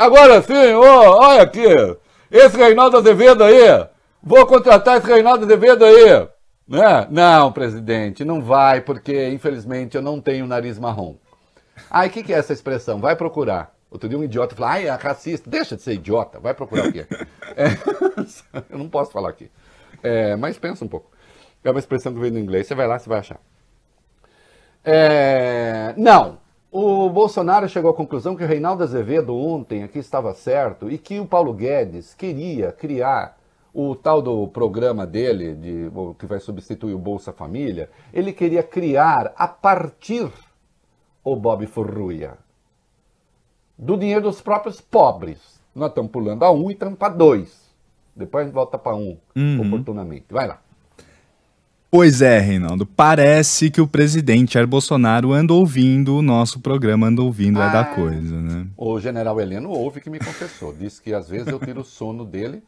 Agora sim, olha aqui. Esse Reinaldo Azevedo aí, vou contratar esse Reinaldo Azevedo aí. Né? Não, presidente, não vai, porque infelizmente eu não tenho nariz marrom. Ai, o que, que é essa expressão? Vai procurar. Outro dia um idiota falou, ai, é racista. Deixa de ser idiota, vai procurar o quê? É, eu não posso falar aqui. É, mas pensa um pouco. É uma expressão que vem do inglês, você vai lá, você vai achar. É, não, o Bolsonaro chegou à conclusão que o Reinaldo Azevedo ontem aqui estava certo e que o Paulo Guedes queria criar o tal do programa dele, de, que vai substituir o Bolsa Família, ele queria criar a partir o Bob Furruia do dinheiro dos próprios pobres. Nós estamos pulando a um e estamos para dois. Depois a gente volta para um, uhum. oportunamente. Vai lá. Pois é, Reinaldo. Parece que o presidente Jair Bolsonaro anda ouvindo o nosso programa, anda ouvindo ah, é da ah. coisa, né? O general Heleno ouve que me confessou. Diz que às vezes eu tiro o sono dele,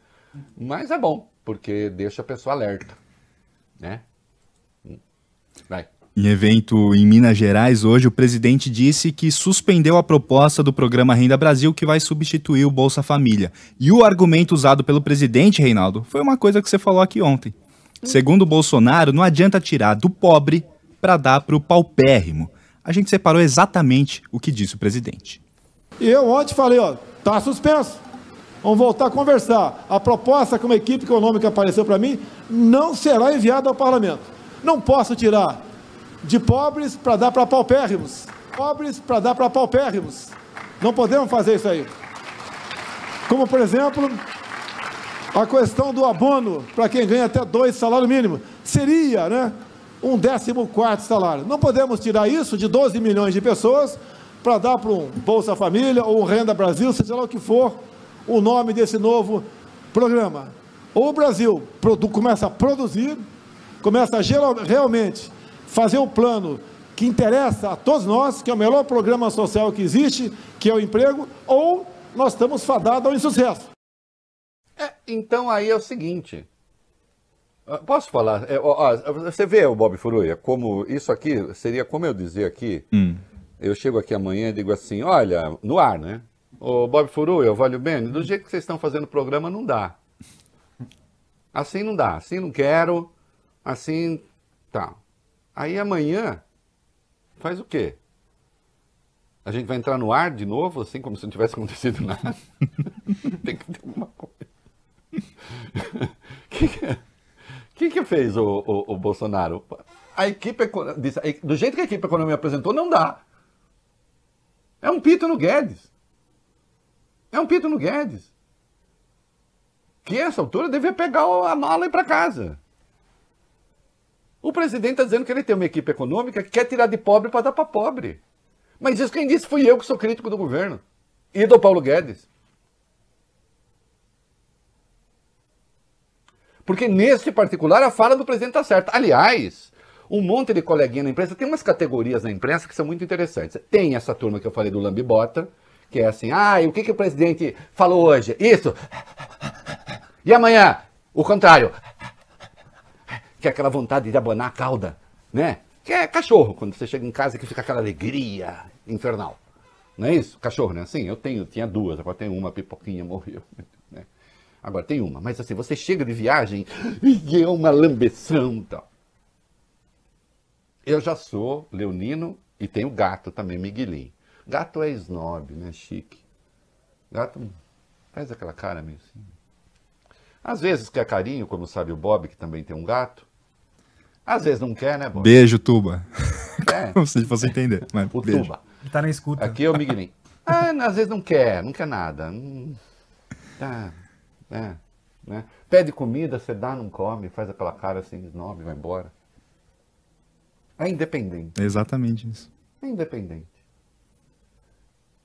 mas é bom, porque deixa a pessoa alerta, né? Vai. Em evento em Minas Gerais, hoje, o presidente disse que suspendeu a proposta do programa Renda Brasil que vai substituir o Bolsa Família. E o argumento usado pelo presidente, Reinaldo, foi uma coisa que você falou aqui ontem. Segundo Bolsonaro, não adianta tirar do pobre para dar para o paupérrimo. A gente separou exatamente o que disse o presidente. E eu ontem falei, ó, tá suspenso. Vamos voltar a conversar. A proposta que uma equipe econômica apareceu para mim não será enviada ao parlamento. Não posso tirar de pobres para dar para paupérrimos. Pobres para dar para paupérrimos. Não podemos fazer isso aí. Como, por exemplo, a questão do abono para quem ganha até dois salários mínimos seria, né? Um décimo quarto salário. Não podemos tirar isso de 12 milhões de pessoas para dar para um Bolsa Família ou Renda Brasil, seja lá o que for o nome desse novo programa. Ou o Brasil começa a produzir, começa a realmente fazer o plano que interessa a todos nós, que é o melhor programa social que existe, que é o emprego, ou nós estamos fadados ao insucesso. É, então aí é o seguinte. Ah, posso falar? É, ó, ah, você vê, Bob Furuia, como isso aqui seria como eu dizer aqui. Hum. Eu chego aqui amanhã e digo assim: olha, no ar, né? Ô, Bob Furuia, o Valio Bene, do jeito que vocês estão fazendo o programa, não dá. Assim não dá, assim não quero, assim tá. Aí amanhã faz o quê? A gente vai entrar no ar de novo, assim como se não tivesse acontecido nada? Tem que ter alguma coisa. que, que, que fez o, o, o Bolsonaro? A equipe disse, do jeito que a equipe econômica apresentou, não dá. É um pito no Guedes. É um pito no Guedes. Que essa altura devia pegar a mala e ir para casa. O presidente está dizendo que ele tem uma equipe econômica que quer tirar de pobre para dar para pobre. Mas isso quem disse fui eu que sou crítico do governo e do Paulo Guedes. Porque nesse particular a fala do presidente está certa. Aliás, um monte de coleguinha na imprensa, tem umas categorias na imprensa que são muito interessantes. Tem essa turma que eu falei do Lambibota, que é assim, ah, e o que, que o presidente falou hoje? Isso! E amanhã? O contrário. Que é aquela vontade de abanar a cauda, né? Que é cachorro, quando você chega em casa que fica aquela alegria infernal. Não é isso? Cachorro, né? Assim, eu tenho, tinha duas, agora tem uma, a pipoquinha morreu. Agora tem uma, mas assim, você chega de viagem e é uma lambeção tal. Eu já sou leonino e tenho gato também, Miguelinho. Gato é snob, né? Chique. Gato faz aquela cara meio assim. Às vezes quer carinho, como sabe o Bob, que também tem um gato. Às vezes não quer, né, Bob? Beijo, Tuba. É. Como se fosse entender. Mas o beijo. Tuba. Tá na escuta. Aqui é o Miguelinho. Ah, às vezes não quer, não quer nada. Hum, tá né? Né? Pede comida, você dá, não come, faz aquela cara assim, esnobe, vai embora. É independente. É exatamente isso. É independente.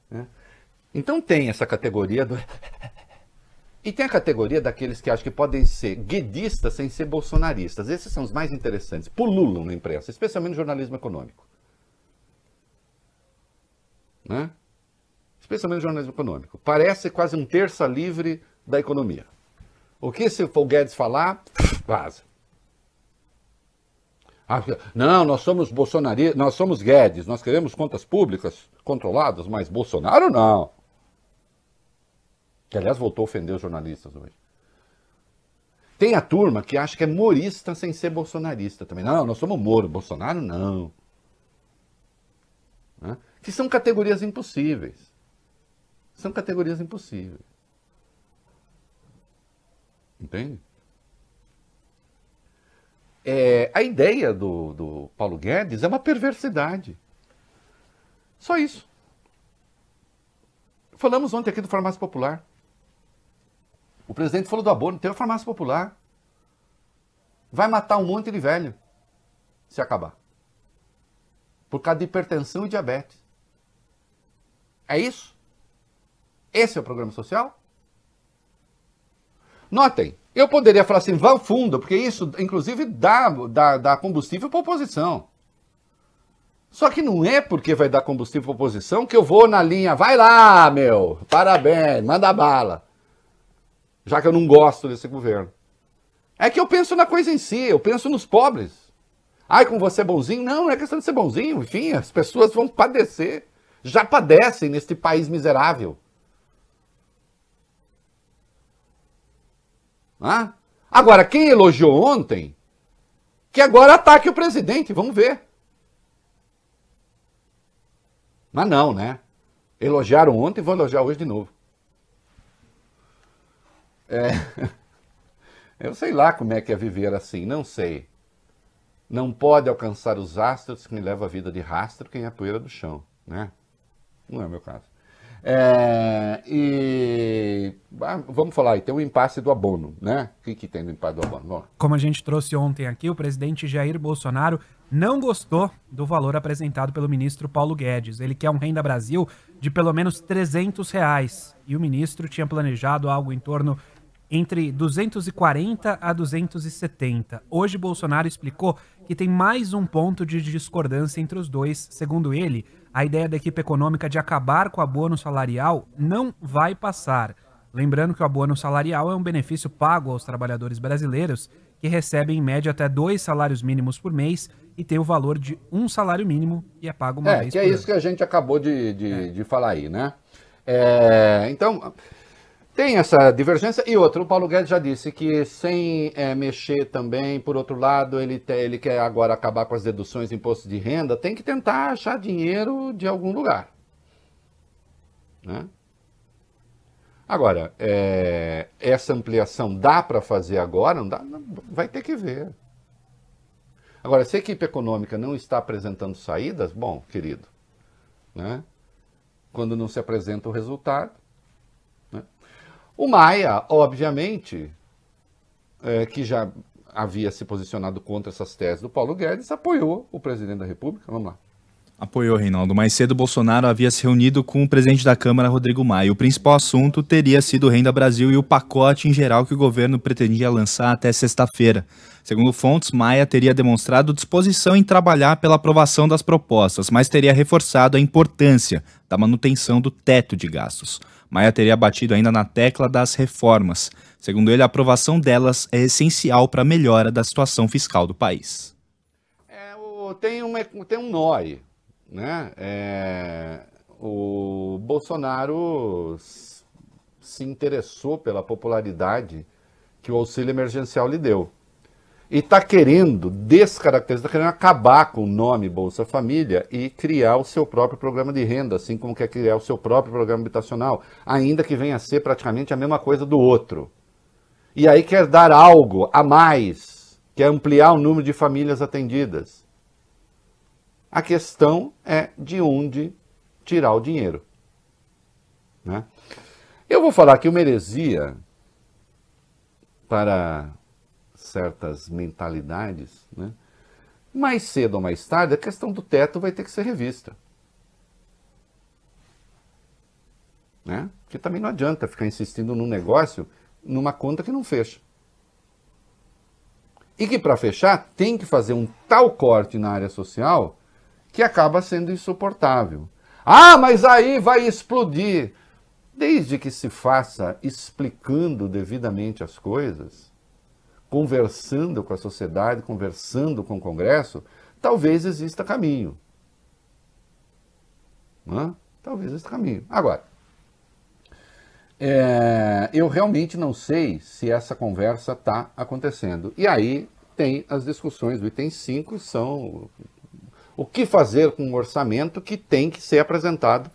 Né? Então tem essa categoria do. e tem a categoria daqueles que acham que podem ser guedistas sem ser bolsonaristas. Esses são os mais interessantes. Pululam na imprensa, especialmente no jornalismo econômico. Né? Especialmente no jornalismo econômico. Parece quase um terça livre da economia. O que se o Guedes falar, vaza. Ah, não, nós somos Bolsonaro, nós somos Guedes, nós queremos contas públicas controladas, mas Bolsonaro não. Que aliás voltou a ofender os jornalistas hoje. Tem a turma que acha que é morista sem ser bolsonarista também. Não, nós somos Moro, Bolsonaro não. Né? Que são categorias impossíveis. São categorias impossíveis. Entende? É, a ideia do, do Paulo Guedes é uma perversidade. Só isso. Falamos ontem aqui do Farmácia Popular. O presidente falou do abono, tem a farmácia popular. Vai matar um monte de velho se acabar. Por causa de hipertensão e diabetes. É isso? Esse é o programa social? Notem, eu poderia falar assim, vá ao fundo, porque isso, inclusive, dá, dá, dá combustível para a oposição. Só que não é porque vai dar combustível para a oposição que eu vou na linha, vai lá, meu, parabéns, manda bala. Já que eu não gosto desse governo. É que eu penso na coisa em si, eu penso nos pobres. Ai, como você é bonzinho? Não, não é questão de ser bonzinho, enfim, as pessoas vão padecer. Já padecem neste país miserável. Ah? Agora, quem elogiou ontem, que agora ataque o presidente, vamos ver. Mas não, né? Elogiaram ontem, vão elogiar hoje de novo. É... Eu sei lá como é que é viver assim, não sei. Não pode alcançar os astros que me leva a vida de rastro quem é a poeira do chão, né? Não é o meu caso. É, e ah, vamos falar aí, tem o um impasse do abono, né? O que, que tem do impasse do abono? Como a gente trouxe ontem aqui, o presidente Jair Bolsonaro não gostou do valor apresentado pelo ministro Paulo Guedes. Ele quer um Renda Brasil de pelo menos 300 reais. E o ministro tinha planejado algo em torno entre 240 a 270. Hoje, Bolsonaro explicou que tem mais um ponto de discordância entre os dois. Segundo ele, a ideia da equipe econômica de acabar com o abono salarial não vai passar. Lembrando que o abono salarial é um benefício pago aos trabalhadores brasileiros que recebem em média até dois salários mínimos por mês e tem o valor de um salário mínimo e é pago uma é, vez que é por É isso ano. que a gente acabou de, de, é. de falar aí, né? É, então, tem essa divergência. E outro, o Paulo Guedes já disse que sem é, mexer também, por outro lado, ele, te, ele quer agora acabar com as deduções de imposto de renda, tem que tentar achar dinheiro de algum lugar. Né? Agora, é, essa ampliação dá para fazer agora? Não dá? Não, vai ter que ver. Agora, se a equipe econômica não está apresentando saídas, bom, querido, né? quando não se apresenta o resultado, o Maia, obviamente, é, que já havia se posicionado contra essas teses do Paulo Guedes, apoiou o presidente da República. Vamos lá. Apoiou, Reinaldo. Mais cedo, Bolsonaro havia se reunido com o presidente da Câmara, Rodrigo Maia. O principal assunto teria sido o Renda Brasil e o pacote em geral que o governo pretendia lançar até sexta-feira. Segundo fontes, Maia teria demonstrado disposição em trabalhar pela aprovação das propostas, mas teria reforçado a importância da manutenção do teto de gastos. Maia teria batido ainda na tecla das reformas. Segundo ele, a aprovação delas é essencial para a melhora da situação fiscal do país. É, o, tem, um, tem um nó aí. Né? É, o Bolsonaro se interessou pela popularidade que o auxílio emergencial lhe deu. E está querendo descaracterizar, está querendo acabar com o nome Bolsa Família e criar o seu próprio programa de renda, assim como quer criar o seu próprio programa habitacional, ainda que venha a ser praticamente a mesma coisa do outro. E aí quer dar algo a mais, quer ampliar o número de famílias atendidas. A questão é de onde tirar o dinheiro. Né? Eu vou falar que uma heresia para certas mentalidades, né? mais cedo ou mais tarde, a questão do teto vai ter que ser revista. Né? Porque também não adianta ficar insistindo num negócio, numa conta que não fecha. E que para fechar tem que fazer um tal corte na área social que acaba sendo insuportável. Ah, mas aí vai explodir. Desde que se faça explicando devidamente as coisas, conversando com a sociedade, conversando com o Congresso, talvez exista caminho. Talvez exista caminho. Agora, é, eu realmente não sei se essa conversa está acontecendo. E aí tem as discussões do item 5, são o que fazer com um orçamento que tem que ser apresentado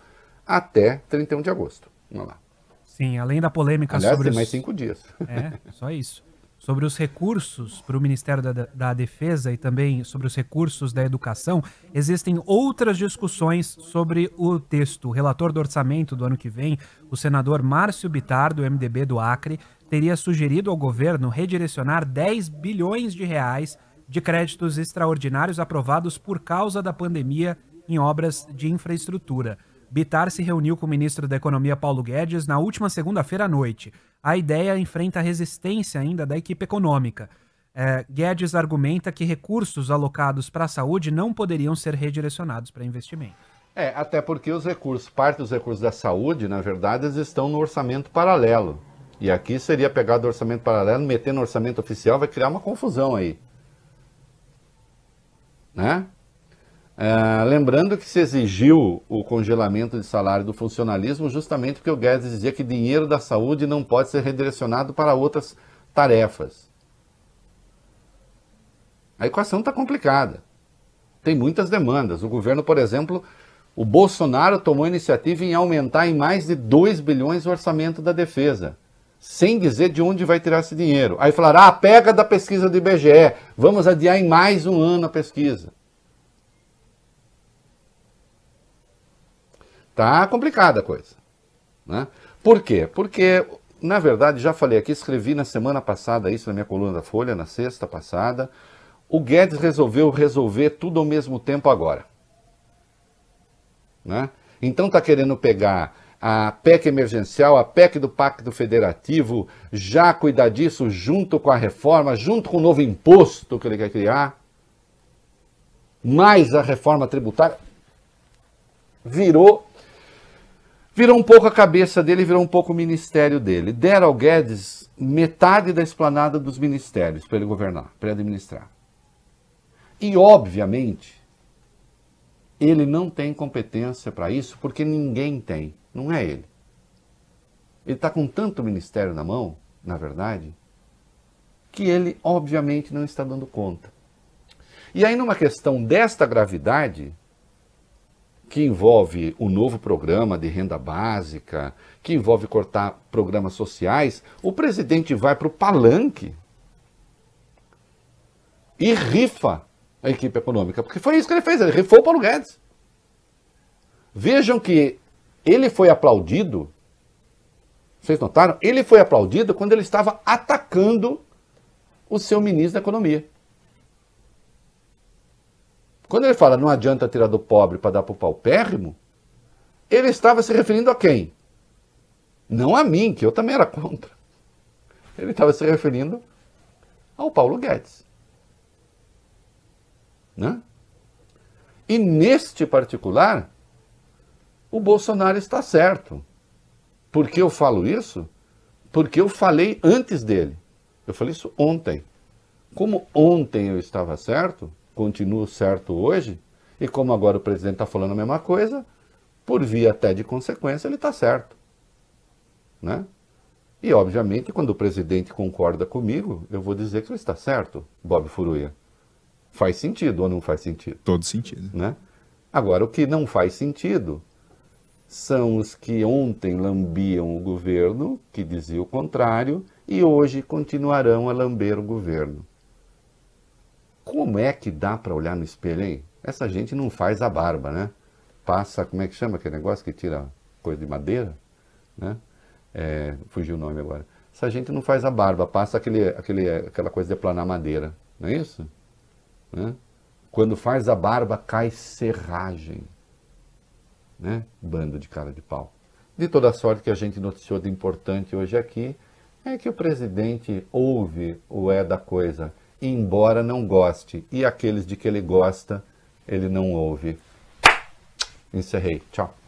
até 31 de agosto. Vamos lá. Sim, além da polêmica Aliás, sobre. Tem mais cinco dias. É, só isso sobre os recursos para o Ministério da, da, Defesa e também sobre os recursos da educação, existem outras discussões sobre o texto. O relator do orçamento do ano que vem, o senador Márcio Bitar, do MDB do Acre, teria sugerido ao governo redirecionar 10 bilhões de reais de créditos extraordinários aprovados por causa da pandemia em obras de infraestrutura. Bitar se reuniu com o ministro da Economia Paulo Guedes na última segunda-feira à noite. A ideia enfrenta resistência ainda da equipe econômica. É, Guedes argumenta que recursos alocados para a saúde não poderiam ser redirecionados para investimento. É, até porque os recursos, parte dos recursos da saúde, na verdade, eles estão no orçamento paralelo. E aqui seria pegar do orçamento paralelo, meter no orçamento oficial, vai criar uma confusão aí. Né? Ah, lembrando que se exigiu o congelamento de salário do funcionalismo justamente porque o Guedes dizia que dinheiro da saúde não pode ser redirecionado para outras tarefas. A equação está complicada. Tem muitas demandas. O governo, por exemplo, o Bolsonaro tomou iniciativa em aumentar em mais de 2 bilhões o orçamento da defesa, sem dizer de onde vai tirar esse dinheiro. Aí falaram: ah, pega da pesquisa do IBGE, vamos adiar em mais um ano a pesquisa. Tá complicada a coisa. Né? Por quê? Porque, na verdade, já falei aqui, escrevi na semana passada isso na minha coluna da Folha, na sexta passada. O Guedes resolveu resolver tudo ao mesmo tempo agora. Né? Então está querendo pegar a PEC emergencial, a PEC do Pacto Federativo, já cuidar disso junto com a reforma, junto com o novo imposto que ele quer criar, mais a reforma tributária. Virou Virou um pouco a cabeça dele, virou um pouco o ministério dele. Deram ao Guedes metade da esplanada dos ministérios para ele governar, para administrar. E, obviamente, ele não tem competência para isso porque ninguém tem, não é ele. Ele está com tanto ministério na mão, na verdade, que ele, obviamente, não está dando conta. E aí, numa questão desta gravidade, que envolve o novo programa de renda básica, que envolve cortar programas sociais, o presidente vai para o palanque e rifa a equipe econômica. Porque foi isso que ele fez, ele rifou o Paulo Guedes. Vejam que ele foi aplaudido, vocês notaram? Ele foi aplaudido quando ele estava atacando o seu ministro da Economia. Quando ele fala não adianta tirar do pobre para dar para o paupérrimo, ele estava se referindo a quem? Não a mim, que eu também era contra. Ele estava se referindo ao Paulo Guedes. Né? E neste particular, o Bolsonaro está certo. Por que eu falo isso? Porque eu falei antes dele. Eu falei isso ontem. Como ontem eu estava certo, continuo certo hoje, e como agora o presidente está falando a mesma coisa, por via até de consequência, ele está certo. Né? E, obviamente, quando o presidente concorda comigo, eu vou dizer que ele está certo, Bob Furuia. Faz sentido ou não faz sentido? Todo sentido. Né? Agora, o que não faz sentido são os que ontem lambiam o governo, que dizia o contrário, e hoje continuarão a lamber o governo. Como é que dá para olhar no espelho, hein? Essa gente não faz a barba, né? Passa, como é que chama aquele negócio que tira coisa de madeira? Né? É, fugiu o nome agora. Essa gente não faz a barba, passa aquele, aquele, aquela coisa de planar madeira, não é isso? Né? Quando faz a barba, cai serragem. Né? Bando de cara de pau. De toda sorte que a gente noticiou de importante hoje aqui, é que o presidente ouve o é da coisa embora não goste, e aqueles de que ele gosta, ele não ouve. Encerrei. Tchau.